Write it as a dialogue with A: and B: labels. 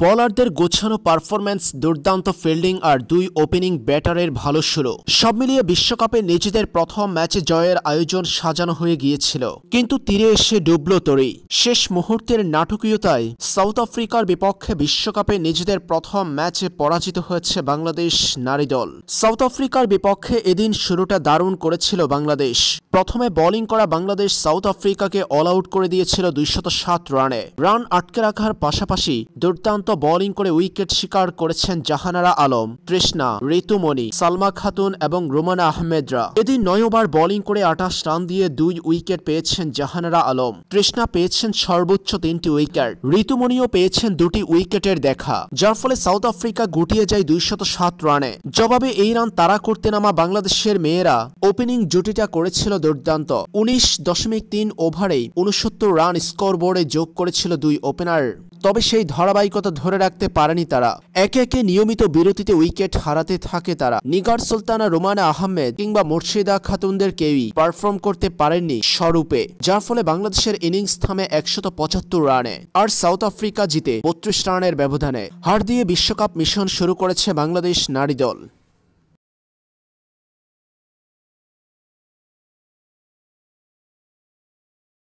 A: বলারদের গোছানো পারফরম্যান্স দুর্দান্ত ফিল্ডিং আর দুই ওপেনিং ব্যাটারের ভালো শুরু সব মিলিয়ে বিশ্বকাপে নিজেদের প্রথম ম্যাচে জয়ের আয়োজন সাজানো হয়ে গিয়েছিল কিন্তু তীরে এসে ডুবল তরি শেষ মুহূর্তের নাটকীয়তায় সাউথ আফ্রিকার বিপক্ষে বিশ্বকাপে নিজেদের প্রথম ম্যাচে পরাজিত হয়েছে বাংলাদেশ নারী দল সাউথ আফ্রিকার বিপক্ষে এদিন শুরুটা দারুণ করেছিল বাংলাদেশ প্রথমে বোলিং করা বাংলাদেশ সাউথ আফ্রিকাকে অল আউট করে দিয়েছিল দুইশত সাত রানে রান আটকে রাখার পাশাপাশি দুর্দান্ত বোলিং করে উইকেট শিকার করেছেন জাহানারা আলম তৃষ্ণা ঋতুমণি সালমা খাতুন এবং রোমানা আহমেদরা এদিন নয় ওভার বোলিং করে আঠাশ রান দিয়ে দুই উইকেট পেয়েছেন জাহানারা আলম তৃষ্ণা পেয়েছেন সর্বোচ্চ তিনটি উইকেট ঋতুমণিও পেয়েছেন দুটি উইকেটের দেখা যার ফলে সাউথ আফ্রিকা গুটিয়ে যায় দুইশত সাত রানে জবাবে এই রান তারা করতে নামা বাংলাদেশের মেয়েরা ওপেনিং জুটিটা করেছিল দুর্দান্ত উনিশ দশমিক তিন ওভারেই উনসত্তর রান স্কোর বোর্ডে যোগ করেছিল দুই ওপেনার তবে সেই ধারাবাহিকতা ধরে রাখতে পারেনি তারা একে একে নিয়মিত বিরতিতে উইকেট হারাতে থাকে তারা নিগার সুলতানা রোমানা আহমেদ কিংবা মুর্শিদা খাতুনদের কেউই পারফর্ম করতে পারেননি স্বরূপে যার ফলে বাংলাদেশের ইনিংস থামে একশত পঁচাত্তর রানে আর সাউথ আফ্রিকা জিতে বত্রিশ রানের ব্যবধানে হার দিয়ে বিশ্বকাপ মিশন শুরু করেছে বাংলাদেশ নারী দল